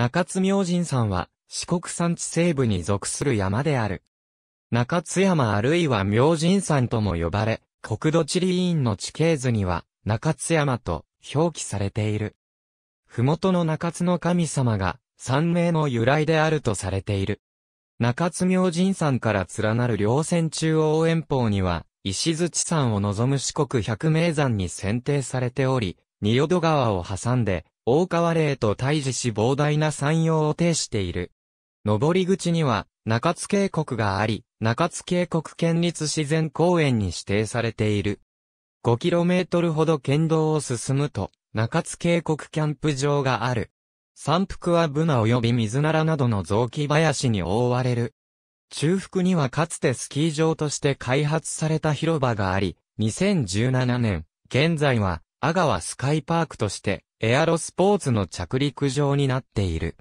中津明神山は、四国山地西部に属する山である。中津山あるいは明神山とも呼ばれ、国土地理院の地形図には、中津山と表記されている。麓の中津の神様が、山名の由来であるとされている。中津明神山から連なる稜線中央遠方には、石槌山を望む四国百名山に選定されており、仁淀川を挟んで、大川霊と対峙し膨大な山陽を呈している。上り口には、中津渓谷があり、中津渓谷県立自然公園に指定されている。5km ほど県道を進むと、中津渓谷キャンプ場がある。山腹はブナ及び水ならなどの雑木林に覆われる。中腹にはかつてスキー場として開発された広場があり、2017年、現在は阿川スカイパークとしてエアロスポーツの着陸場になっている。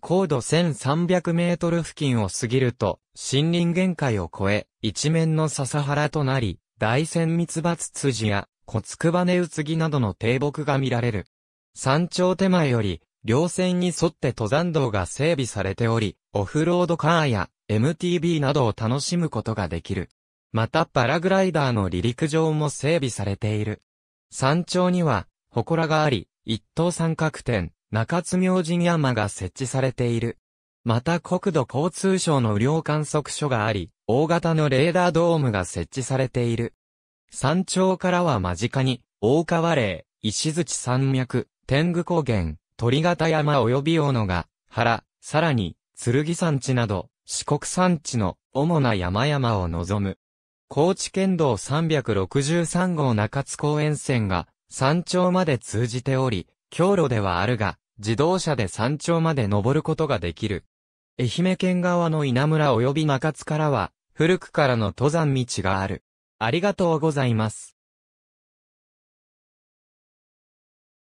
高度1300メートル付近を過ぎると森林限界を越え一面の笹原となり大仙蜜伐辻や小筑羽、バネなどの低木が見られる。山頂手前より稜線に沿って登山道が整備されており、オフロードカーや MTB などを楽しむことができる。またパラグライダーの離陸場も整備されている。山頂には、祠があり、一等三角点、中津明神山が設置されている。また国土交通省の雨量観測所があり、大型のレーダードームが設置されている。山頂からは間近に、大川嶺、石槌山脈、天狗高原、鳥形山及び大野が、原、さらに、剣山地など、四国山地の主な山々を望む。高知県道363号中津公園線が山頂まで通じており、強路ではあるが、自動車で山頂まで登ることができる。愛媛県側の稲村及び中津からは、古くからの登山道がある。ありがとうございます。